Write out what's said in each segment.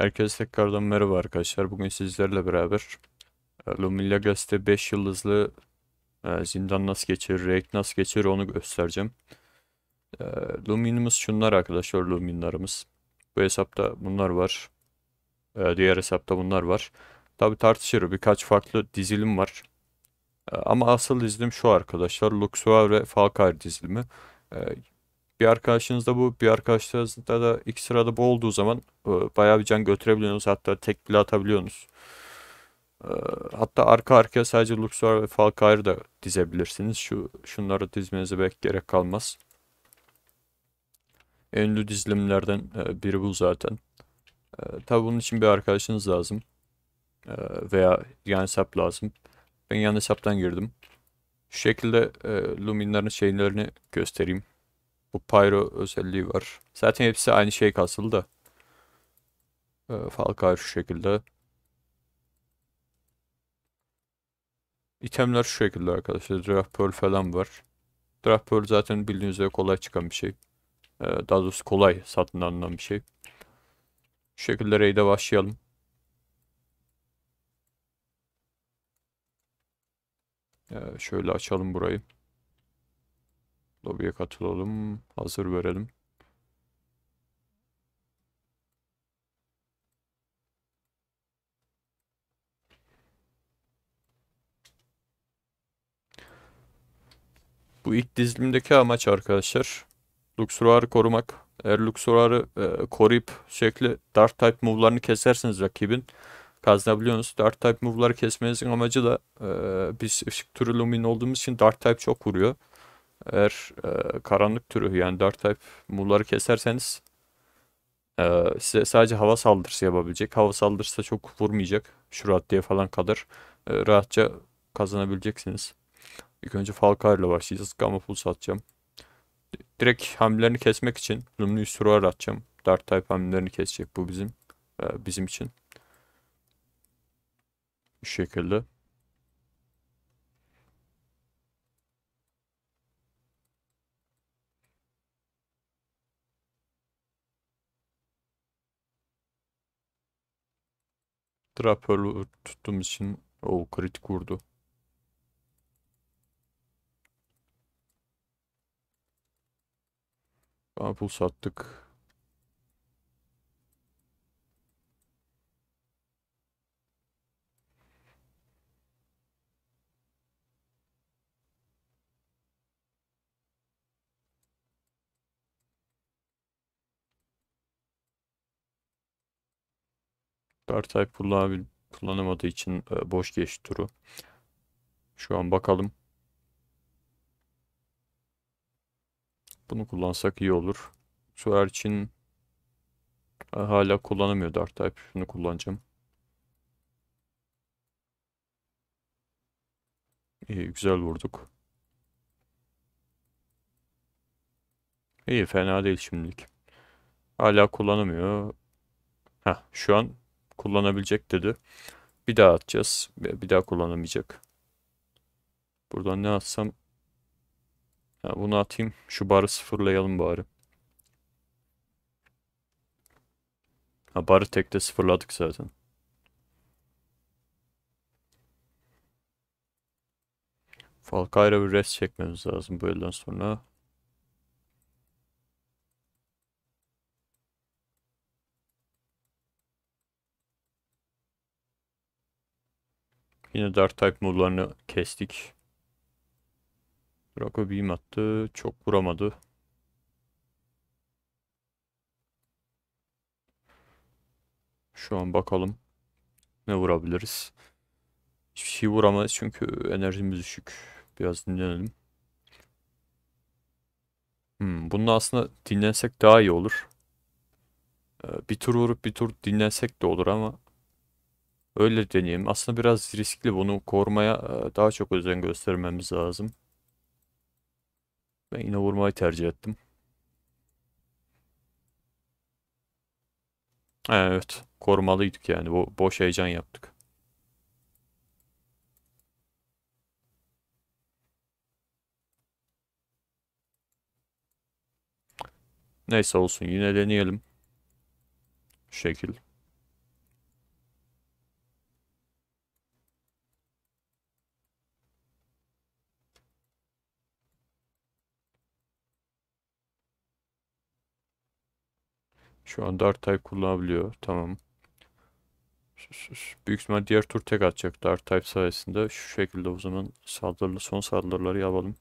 Herkese tekrardan merhaba arkadaşlar. Bugün sizlerle beraber e, Lumilla Gazete 5 yıldızlı e, zindan nasıl geçirir, raid nasıl geçirir onu göstereceğim. E, Lumin'imiz şunlar arkadaşlar, Lumin'larımız. Bu hesapta bunlar var. diğer hesapta bunlar var. Tabi tartışır birkaç farklı dizilim var. ama asıl dizilim şu arkadaşlar, Luxuar ve Falkar dizilimi bir arkadaşınızda bu, bir arkadaşınızda da ilk sırada bu olduğu zaman e, bayağı bir can götürebiliyorsunuz. Hatta tek bile atabiliyorsunuz. E, hatta arka arkaya sadece Luxor ve Falcair da dizebilirsiniz. Şu Şunları dizmenize belki gerek kalmaz. En ünlü dizilimlerden e, biri bu zaten. E, tabi bunun için bir arkadaşınız lazım. veya yan hesap lazım. Ben yan hesaptan girdim. Şu şekilde e, Luminar'ın şeylerini göstereyim. Bu pyro özelliği var. Zaten hepsi aynı şey kasılı da. E, şu şekilde. İtemler şu şekilde arkadaşlar. Draft Pearl falan var. Draft Pearl zaten bildiğiniz üzere kolay çıkan bir şey. E, daha doğrusu kolay satın alınan bir şey. Şu şekilde raid'e başlayalım. E, şöyle açalım burayı. Lobby'ye katılalım. Hazır verelim. Bu ilk dizilimdeki amaç arkadaşlar Luxurar'ı korumak. Eğer Luxurar'ı e, koruyup sürekli Dark Type move'larını keserseniz rakibin kazanabiliyorsunuz. Dark Type move'ları kesmenizin amacı da e, biz Işık Turu Lumin olduğumuz için Dark Type çok vuruyor. Eğer e, karanlık türü yani dark type mulları keserseniz e, size sadece hava saldırısı yapabilecek. Hava saldırısı çok vurmayacak. şurat diye falan kadar e, rahatça kazanabileceksiniz. İlk önce Falcar ile başlayacağız. Gamma Pulse atacağım. Direkt hamlelerini kesmek için Lumni Surar atacağım. Dark Type hamlelerini kesecek bu bizim. E, bizim için. Bu şekilde. ekstra tuttuğum için o kritik vurdu. Apple sattık. Kartay kullanamadığı için e, boş geçti turu. Şu an bakalım. Bunu kullansak iyi olur. Şu Suerçin e, hala kullanamıyor Dark Type. Şunu kullanacağım. İyi, güzel vurduk. İyi, fena değil şimdilik. Hala kullanamıyor. Heh, şu an kullanabilecek dedi. Bir daha atacağız. Bir daha kullanamayacak. Buradan ne atsam? Ha, bunu atayım. Şu barı sıfırlayalım bari. Ha, barı tekte sıfırladık zaten. Falcao'ya bir rest çekmemiz lazım bu elden sonra. Yine Dark Type modlarını kestik. Draco Beam attı. Çok vuramadı. Şu an bakalım ne vurabiliriz. Hiçbir şey vuramayız çünkü enerjimiz düşük. Biraz dinlenelim. Hmm, bununla aslında dinlensek daha iyi olur. Ee, bir tur vurup bir tur dinlensek de olur ama Öyle deneyeyim. Aslında biraz riskli. Bunu korumaya e, daha çok özen göstermemiz lazım. Ben yine vurmayı tercih ettim. Evet. Korumalıydık yani. Bo boş heyecan yaptık. Neyse olsun. Yine deneyelim. şekil. Şu an dart type kullanabiliyor. Tamam. Büyük ihtimal diğer tur tek atacak dart type sayesinde. Şu şekilde o zaman saldırılı son saldırıları yapalım.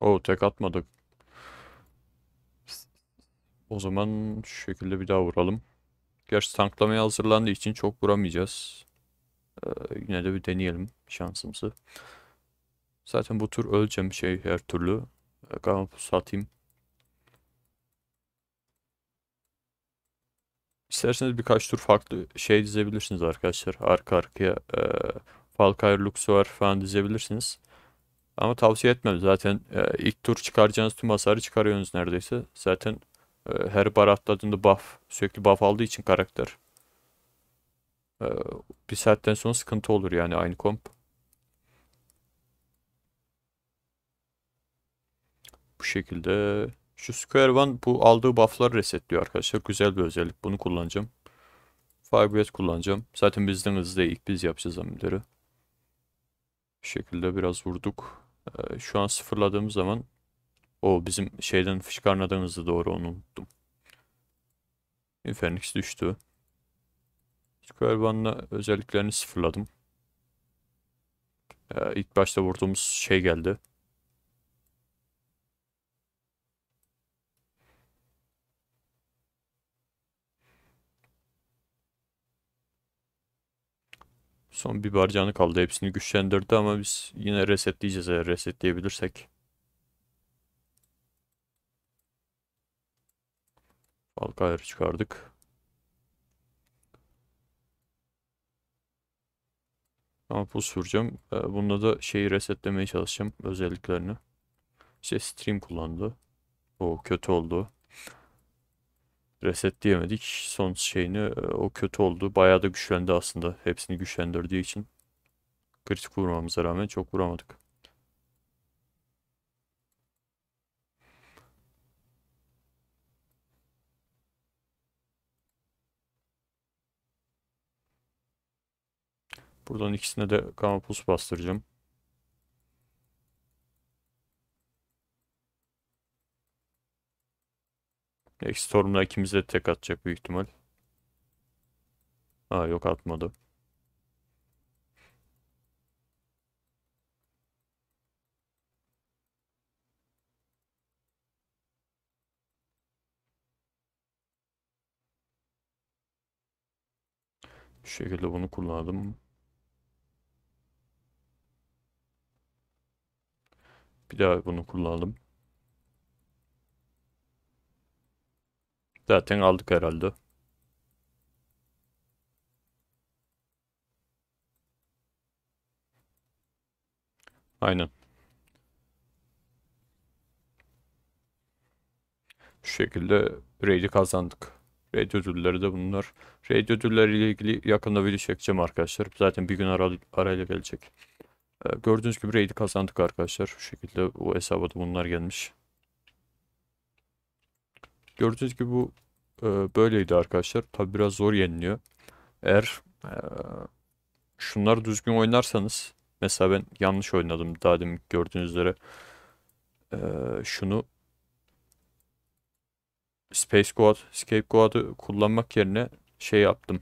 O tek atmadık. O zaman şu şekilde bir daha vuralım. Gerçi tanklamaya hazırlandığı için çok vuramayacağız. Ee, yine de bir deneyelim şansımızı. Zaten bu tur öleceğim şey her türlü. Ee, Gampus satayım. İsterseniz birkaç tur farklı şey dizebilirsiniz arkadaşlar. Arka arkaya e, Falkire Luxor falan dizebilirsiniz. Ama tavsiye etmem. Zaten e, ilk tur çıkaracağınız tüm hasarı çıkarıyorsunuz neredeyse. Zaten e, her bar atladığında buff, sürekli buff aldığı için karakter. E, bir saatten sonra sıkıntı olur yani aynı komp. Bu şekilde. Şu Square One bu aldığı buffları resetliyor arkadaşlar. Güzel bir özellik. Bunu kullanacağım. Fireblade kullanacağım. Zaten bizden hızlı ilk biz yapacağız amirleri Bu şekilde biraz vurduk. Ee, şu an sıfırladığımız zaman o bizim şeyden fışkarnadan hızlı doğru onu unuttum. Infernix düştü. Square One'la özelliklerini sıfırladım. İlk ee, ilk başta vurduğumuz şey geldi. Son bir barcanı kaldı. Hepsini güçlendirdi ama biz yine resetleyeceğiz eğer resetleyebilirsek. Falcao'yu çıkardık. Ama pul süreceğim. Ee, bunda da şeyi resetlemeye çalışacağım. Özelliklerini. İşte stream kullandı. O kötü oldu resetleyemedik. Son şeyini e, o kötü oldu. Bayağı da güçlendi aslında. Hepsini güçlendirdiği için. Kritik vurmamıza rağmen çok vuramadık. Buradan ikisine de Gamma Pulse bastıracağım. Storm'la ikimiz de tek atacak büyük ihtimal. Aa yok atmadı. Bu şekilde bunu kullandım. Bir daha bunu kullandım. Zaten aldık herhalde. Aynen. Şu şekilde raid'i kazandık. Raid ödülleri de bunlar. Raid ödülleriyle ilgili yakında video çekeceğim arkadaşlar. Zaten bir gün ara, arayla gelecek. Ee, gördüğünüz gibi raid'i kazandık arkadaşlar. Şu şekilde o hesaba da bunlar gelmiş. Gördüğünüz gibi bu e, böyleydi arkadaşlar. Tabi biraz zor yeniliyor. Eğer e, şunları düzgün oynarsanız mesela ben yanlış oynadım daha demin gördüğünüz üzere e, şunu Space Squad, Scapegoat'ı kullanmak yerine şey yaptım.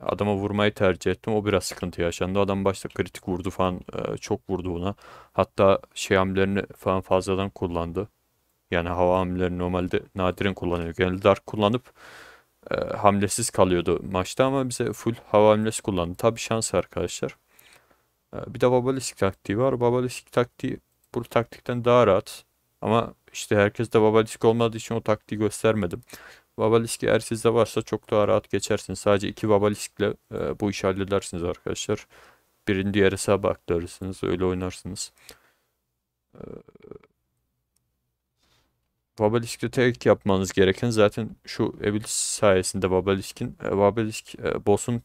Adama vurmayı tercih ettim. O biraz sıkıntı yaşandı. Adam başta kritik vurdu falan. E, çok vurdu ona. Hatta şey hamlerini falan fazladan kullandı. Yani hava hamleleri normalde nadiren kullanıyor. Genelde Dark kullanıp e, hamlesiz kalıyordu maçta ama bize full hava hamlesi kullandı. Tabi şans arkadaşlar. E, bir de Babalisik taktiği var. Babalisik taktiği bu taktikten daha rahat. Ama işte herkes de Babalisik olmadığı için o taktiği göstermedim. Babalisk eğer sizde varsa çok daha rahat geçersiniz. Sadece iki Babalisk'le e, bu işi halledersiniz arkadaşlar. Birini diğeri hesaba aktarırsınız. Öyle oynarsınız. E, Babaliskte ilk yapmanız gereken zaten şu Ebelish sayesinde babaliskin, babalisk e, e, boss'un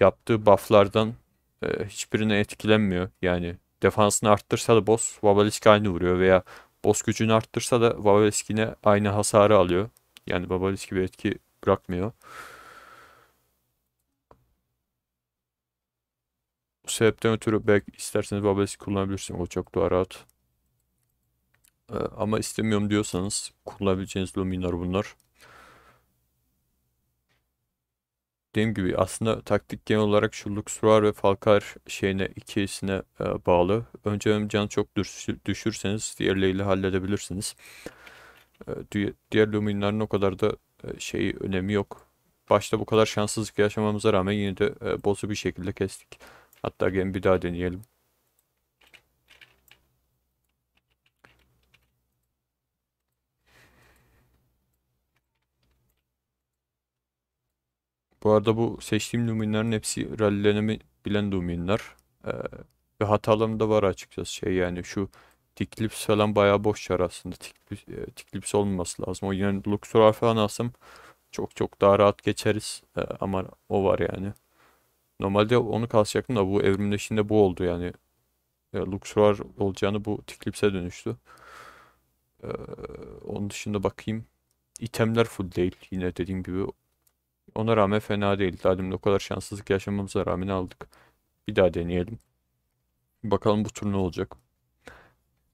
yaptığı buff'lardan e, hiçbirine etkilenmiyor. Yani defansını arttırsa da boss babalisk aynı vuruyor veya boss gücünü arttırsa da babaliskine aynı hasarı alıyor. Yani babalisk bir etki bırakmıyor. Bu sebepten ötürü belki isterseniz babalisk kullanabilirsiniz. O çok daha rahat. Ee, ama istemiyorum diyorsanız kullanabileceğiniz Luminar bunlar. Dediğim gibi aslında taktik genel olarak şu Luxurar ve Falkar şeyine ikisine e, bağlı. Önce ön canı çok düşürseniz diğerleriyle halledebilirsiniz. E, diğer Luminar'ın o kadar da e, şeyi önemi yok. Başta bu kadar şanssızlık yaşamamıza rağmen yine de e, bozu bir şekilde kestik. Hatta gene bir daha deneyelim. Bu arada bu seçtiğim luminlerin hepsi rallilerini bilen luminler. Ee, ve hatalım da var açıkçası şey yani şu Tiklips falan bayağı boş yer aslında. Tiklips, e, tiklips olmaması lazım. O yine Luxor falan alsam çok çok daha rahat geçeriz. E, ama o var yani. Normalde onu kalsacaktım da bu evrimleşinde bu oldu yani. E, Luxor olacağını bu Tiklips'e dönüştü. E, onun dışında bakayım. İtemler full değil. Yine dediğim gibi ona rağmen fena değil. Daha demin o kadar şanssızlık yaşamamıza rağmen aldık. Bir daha deneyelim. Bakalım bu tur ne olacak.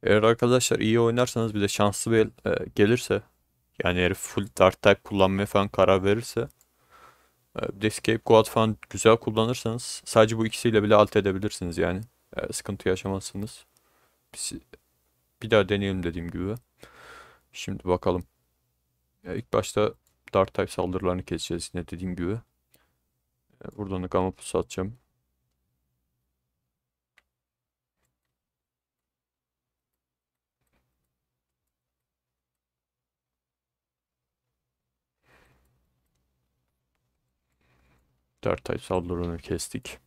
Eğer arkadaşlar iyi oynarsanız bir de şanslı bir e, gelirse yani eğer full dart type kullanmaya falan karar verirse e, bir de scapegoat falan güzel kullanırsanız sadece bu ikisiyle bile alt edebilirsiniz yani. E, sıkıntı yaşamazsınız. Biz, bir daha deneyelim dediğim gibi. Şimdi bakalım. Ya ilk başta Dark type saldırılarını keseceğiz yine dediğim gibi. Ee, buradan da gamma pusu atacağım. Dark type saldırılarını kestik.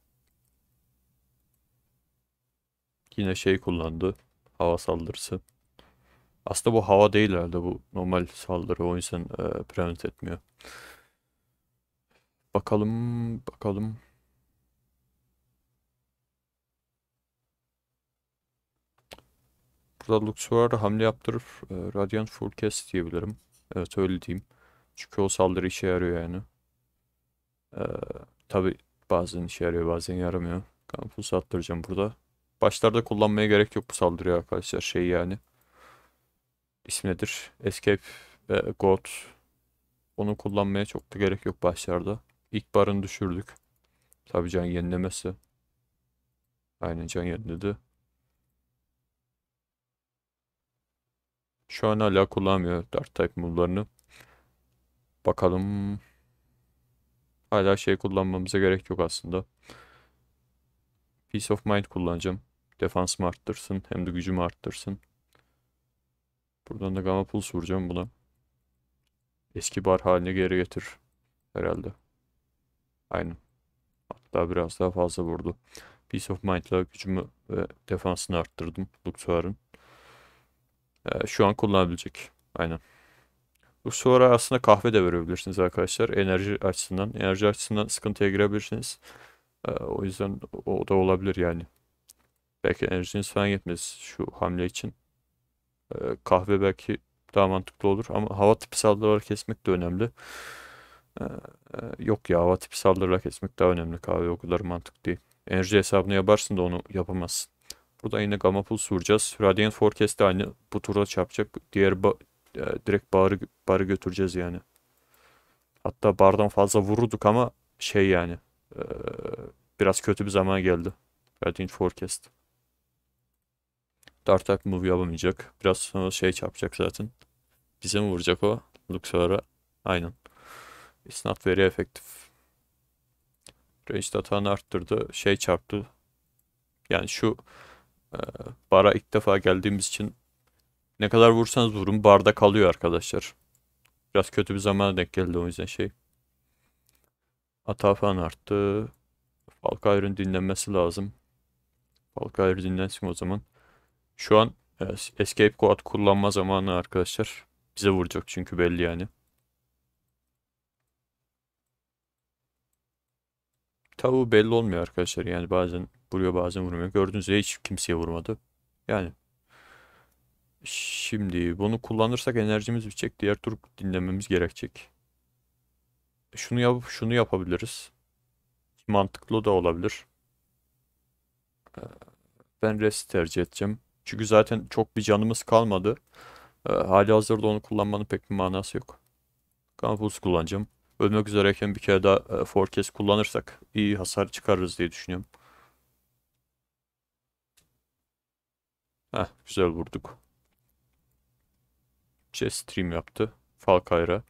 Yine şey kullandı. Hava saldırısı. Aslında bu hava değil herhalde bu normal saldırı o insan e, prevent etmiyor. Bakalım bakalım. Burada Luxor hamle yaptırır. E, Radiant Forecast diyebilirim. Evet öyle diyeyim. Çünkü o saldırı işe yarıyor yani. E, Tabi bazen işe yarıyor bazen yaramıyor. Kampus attıracağım burada. Başlarda kullanmaya gerek yok bu saldırıya arkadaşlar şey yani ismi nedir? Escape ve God. Onu kullanmaya çok da gerek yok başlarda. İlk barını düşürdük. Tabi can yenilemesi. Aynen can yeniledi. Şu an hala kullanmıyor Dart Type move'larını. Bakalım. Hala şey kullanmamıza gerek yok aslında. Peace of Mind kullanacağım. Defansımı arttırsın hem de gücümü arttırsın. Buradan da gamma pulse vuracağım buna. Eski bar haline geri getir. Herhalde. Aynen. Hatta biraz daha fazla vurdu. Peace of Mind'la gücümü ve defansını arttırdım Luxor'un. Ee, şu an kullanabilecek. Aynen. Luxor'a aslında kahve de verebilirsiniz arkadaşlar. Enerji açısından. Enerji açısından sıkıntıya girebilirsiniz. Ee, o yüzden o da olabilir yani. Belki enerjiniz falan yetmez şu hamle için. Ee, kahve belki daha mantıklı olur ama hava tipi saldırıları kesmek de önemli. Ee, e, yok ya hava tipi saldırıları kesmek daha önemli. Kahve o kadar mantıklı değil. Enerji hesabını yaparsın da onu yapamazsın. Burada yine Gamma Pulse vuracağız. Radiant Forecast de aynı. Bu turda çarpacak. Diğer ba e, direkt barı, barı götüreceğiz yani. Hatta bardan fazla vururduk ama şey yani. E, biraz kötü bir zaman geldi. Radiant Forecast. Dart Attack move yapamayacak. Biraz sonra şey çarpacak zaten. Bize mi vuracak o? Luxor'a. Aynen. It's not very effective. Range atağını arttırdı. Şey çarptı. Yani şu e, bara ilk defa geldiğimiz için ne kadar vursanız vurun barda kalıyor arkadaşlar. Biraz kötü bir zamana denk geldi o yüzden şey. Atağı falan arttı. Falk dinlenmesi lazım. Falk dinlensin o zaman. Şu an evet, escape quad kullanma zamanı arkadaşlar. Bize vuracak çünkü belli yani. Tavuğu belli olmuyor arkadaşlar. Yani bazen vuruyor bazen vurmuyor. Gördüğünüz gibi hiç kimseye vurmadı. Yani şimdi bunu kullanırsak enerjimiz bitecek. Diğer tur dinlememiz gerekecek. Şunu yap şunu yapabiliriz. Mantıklı da olabilir. E, ben rest tercih edeceğim. Çünkü zaten çok bir canımız kalmadı. E, hali hazırda onu kullanmanın pek bir manası yok. Kampus kullanacağım. Ölmek üzereyken bir kere daha e, forecast kullanırsak iyi hasar çıkarırız diye düşünüyorum. Heh, güzel vurduk. Chess stream yaptı. Falkayra.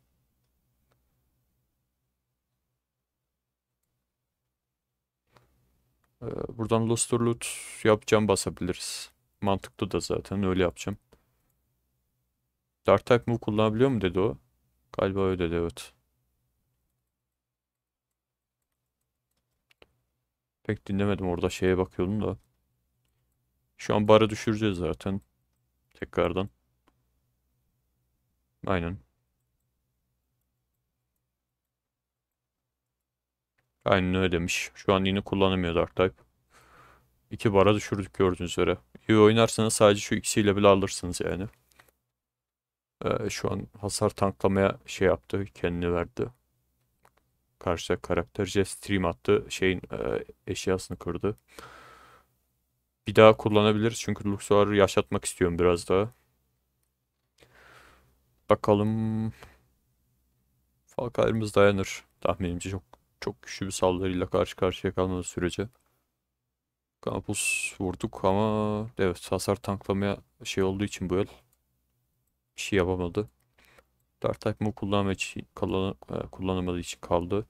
Ee, buradan Luster Loot yapacağım basabiliriz. Mantıklı da zaten öyle yapacağım. Dark type move kullanabiliyor mu dedi o. Galiba öyle dedi evet. Pek dinlemedim orada şeye bakıyordum da. Şu an barı düşüreceğiz zaten. Tekrardan. Aynen. Aynen öyle demiş. Şu an yine kullanamıyor Dark Type. İki bara düşürdük gördüğünüz üzere. Hue oynarsanız sadece şu ikisiyle bile alırsınız yani. Ee, şu an hasar tanklamaya şey yaptı. Kendini verdi. Karşıda karakterce stream attı. Şeyin e, eşyasını kırdı. Bir daha kullanabiliriz. Çünkü Luxor'u yaşatmak istiyorum biraz daha. Bakalım. Falcair'imiz dayanır. Tahminimce çok çok güçlü bir saldırıyla karşı karşıya kalmadığı sürece. Kabus vurduk ama evet hasar tanklamaya şey olduğu için bu el bir şey yapamadı. Dart type'ımı kullan e, kullanamadığı için kaldı.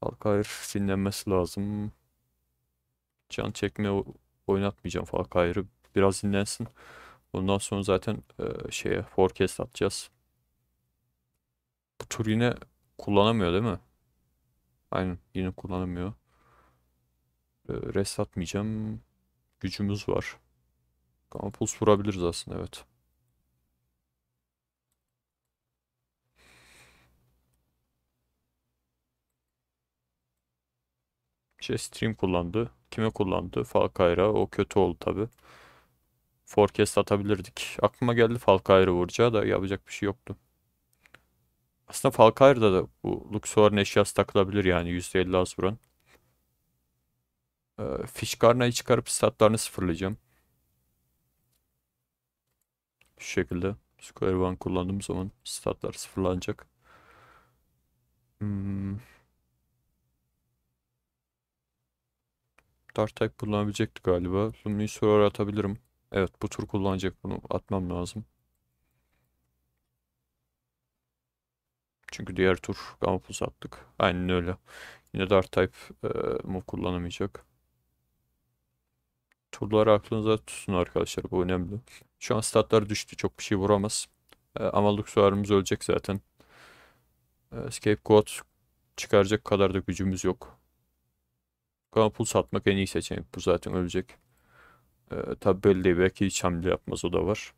Falkair dinlenmesi lazım. Can çekme oynatmayacağım Falkair'i. Biraz dinlensin. bundan sonra zaten e, şeye forecast atacağız. Bu tur yine kullanamıyor değil mi? Aynen yine kullanamıyor. Ee, Rest atmayacağım. Gücümüz var. Kampus vurabiliriz aslında evet. Şey stream kullandı. Kime kullandı? Falkayra. O kötü oldu tabi. Forecast atabilirdik. Aklıma geldi Falkayra vuracağı da yapacak bir şey yoktu. Aslında Falcaira'da da bu Luxor'un eşyası takılabilir yani %50 az vuran. Fiş ee, Fişkarna'yı çıkarıp statlarını sıfırlayacağım. Şu şekilde Square One kullandığım zaman statlar sıfırlanacak. Hmm. Dart type kullanabilecekti galiba. Lumni'yi sorar atabilirim. Evet bu tur kullanacak bunu atmam lazım. Çünkü diğer tur Gampus attık. Aynen öyle. Yine Dark Type e, move kullanamayacak turları aklınıza tutsun arkadaşlar. Bu önemli. Şu an statlar düştü. Çok bir şey vuramaz. E, ama Luxor'ımız ölecek zaten. E, Scapegoat çıkaracak kadar da gücümüz yok. Kampul satmak en iyi seçenek. Bu zaten ölecek. E, ee, Tabi belli belki hiç hamle yapmaz o da var.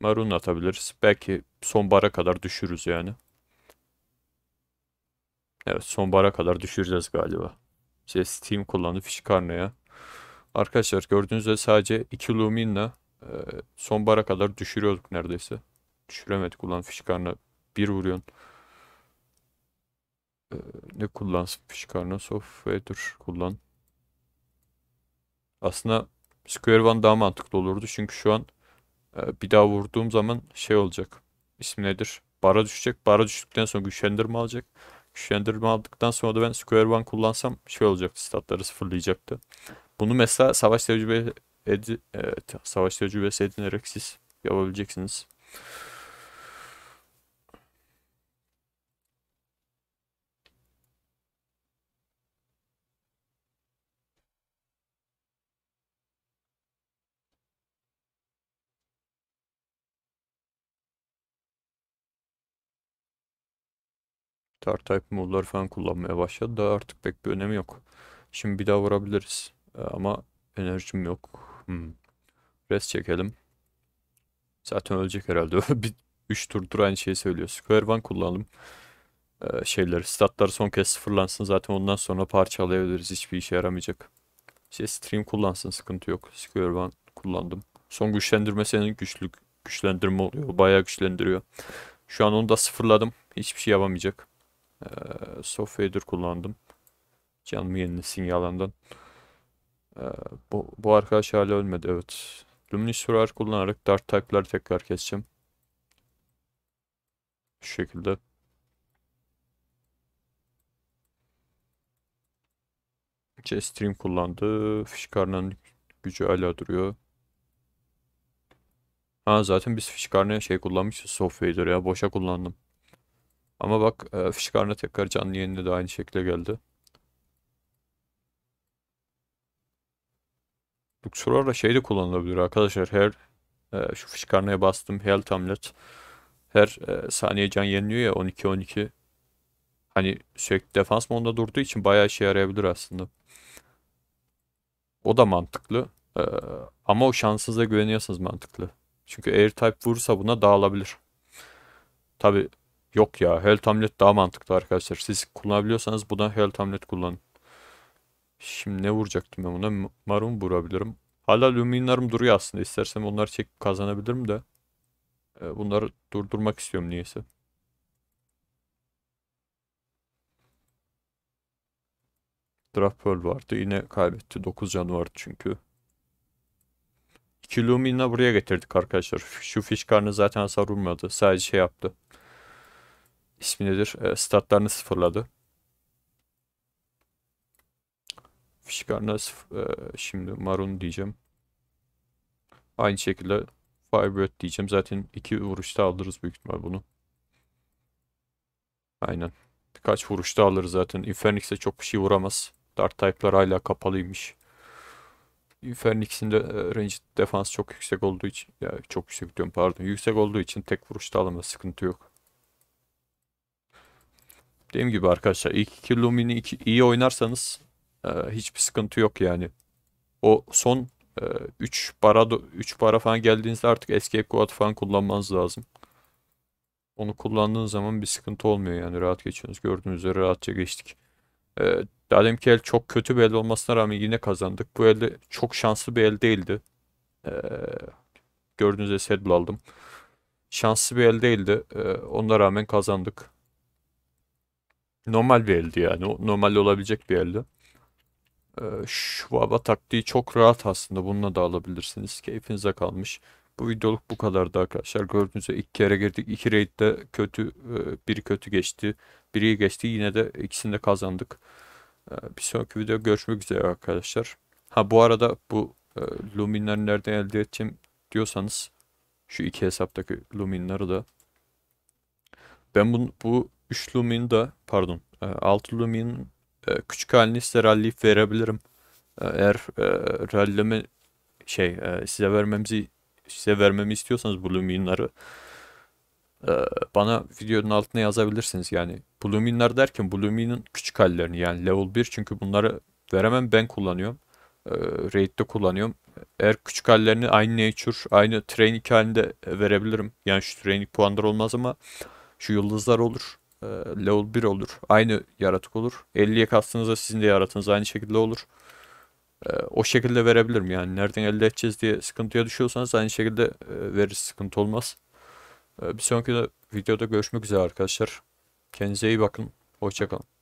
Marun atabiliriz. Belki son bara kadar düşürürüz yani. Evet son bara kadar düşüreceğiz galiba. İşte Steam kullanıp Fişkarna'ya Arkadaşlar gördüğünüz üzere sadece 2 Lumina e, bara kadar düşürüyorduk neredeyse. Düşüremedik ulan fişkarına bir vuruyorsun. E, ne kullansın fişkarına? Software kullan. Aslında Square One daha mantıklı olurdu. Çünkü şu an e, bir daha vurduğum zaman şey olacak. İsmi nedir? Bara düşecek. Bara düştükten sonra güçlendirme alacak. Güçlendirme aldıktan sonra da ben Square One kullansam şey olacaktı. Statları sıfırlayacaktı. Bunu mesela savaş tecrübe edi, evet, savaş tecrübesi edinerek siz yapabileceksiniz. Tar type modları falan kullanmaya başladı da artık pek bir önemi yok. Şimdi bir daha vurabiliriz. Ee, ama enerjim yok. Hmm. Rest çekelim. Zaten ölecek herhalde. bir 3 turdur aynı şeyi söylüyor. Square One kullanalım. Ee, şeyleri, statlar son kez sıfırlansın. Zaten ondan sonra parçalayabiliriz. Hiçbir işe yaramayacak. Şey stream kullansın sıkıntı yok. Square One kullandım. Son güçlendirme senin güçlük güçlendirme oluyor. Bayağı güçlendiriyor. Şu an onu da sıfırladım. Hiçbir şey yapamayacak. Ee, Sofader kullandım. Canımı yenilesin yalandan. Ee, bu, bu arkadaş hala ölmedi evet. Luminous Survivor kullanarak dart type'ları tekrar keseceğim. Şu şekilde. stream kullandı. Fişkarnanın gücü hala duruyor. Ha zaten biz fişkarnaya şey kullanmışız software ya boşa kullandım. Ama bak e, fişkarna tekrar canlı yayında da aynı şekilde geldi. Luxur'da şey de kullanılabilir arkadaşlar. Her e, şu fışkarnaya bastım. hell Hamlet. Her e, saniye can yeniliyor ya 12-12. Hani sürekli defans modunda durduğu için bayağı işe yarayabilir aslında. O da mantıklı. E, ama o şansınıza güveniyorsanız mantıklı. Çünkü air type vursa buna dağılabilir. Tabi yok ya. hell Hamlet daha mantıklı arkadaşlar. Siz kullanabiliyorsanız buna hell Hamlet kullanın. Şimdi ne vuracaktım ben buna? Marum vurabilirim. Hala luminarım duruyor aslında. İstersem onları çekip kazanabilirim de. Ee, bunları durdurmak istiyorum niyeyse. Draft Pearl vardı. Yine kaybetti. 9 canı vardı çünkü. 2 Lumina buraya getirdik arkadaşlar. Şu fiş karnı zaten hasar vurmadı. Sadece şey yaptı. İsmi nedir? E, statlarını sıfırladı. Fishgarnas e, şimdi Marun diyeceğim. Aynı şekilde Firebird diyeceğim. Zaten iki vuruşta alırız büyük ihtimal bunu. Aynen. Birkaç vuruşta alırız zaten. Infernix'e çok bir şey vuramaz. Dart type'lar hala kapalıymış. Infernix'in de e, range defans çok yüksek olduğu için ya çok yüksek diyorum pardon. Yüksek olduğu için tek vuruşta alamaz. Sıkıntı yok. Dediğim gibi arkadaşlar ilk iki Lumin'i iyi oynarsanız ee, hiçbir sıkıntı yok yani. O son 3 e, para 3 para falan geldiğinizde artık eski quad falan kullanmanız lazım. Onu kullandığın zaman bir sıkıntı olmuyor yani rahat geçiyorsunuz. Gördüğünüz üzere rahatça geçtik. Ee, daha dedim ki el çok kötü bir el olmasına rağmen yine kazandık. Bu elde çok şanslı bir el değildi. Ee, gördüğünüz üzere Sedbl aldım. Şanslı bir el değildi. Ee, ona rağmen kazandık. Normal bir eldi yani. Normal olabilecek bir eldi. Ee, Şuaba taktiği çok rahat aslında. Bununla da alabilirsiniz. Keyfinize kalmış. Bu videoluk bu kadardı arkadaşlar. Gördüğünüz gibi iki kere girdik. İki raidde kötü, e, biri kötü geçti. Biri iyi geçti. Yine de ikisini de kazandık. Ee, bir sonraki video görüşmek üzere arkadaşlar. Ha bu arada bu e, luminleri nereden elde edeceğim diyorsanız şu iki hesaptaki luminleri da ben bunu, bu üç lumin de pardon 6 e, lumin ee, küçük halini size ralleyip verebilirim. Ee, eğer e, ralleme şey e, size vermemizi size vermemi istiyorsanız bu e, bana videonun altına yazabilirsiniz. Yani bu derken bu küçük hallerini yani level 1 çünkü bunları veremem ben kullanıyorum. E, ee, Raid'de kullanıyorum. Eğer küçük hallerini aynı nature, aynı training halinde verebilirim. Yani şu training puanlar olmaz ama şu yıldızlar olur. Ee, level 1 olur. Aynı yaratık olur. 50'ye kastığınızda sizin de yaratınız aynı şekilde olur. Ee, o şekilde verebilirim yani. Nereden elde edeceğiz diye sıkıntıya düşüyorsanız aynı şekilde e, Sıkıntı olmaz. Ee, bir sonraki videoda görüşmek üzere arkadaşlar. Kendinize iyi bakın. Hoşçakalın.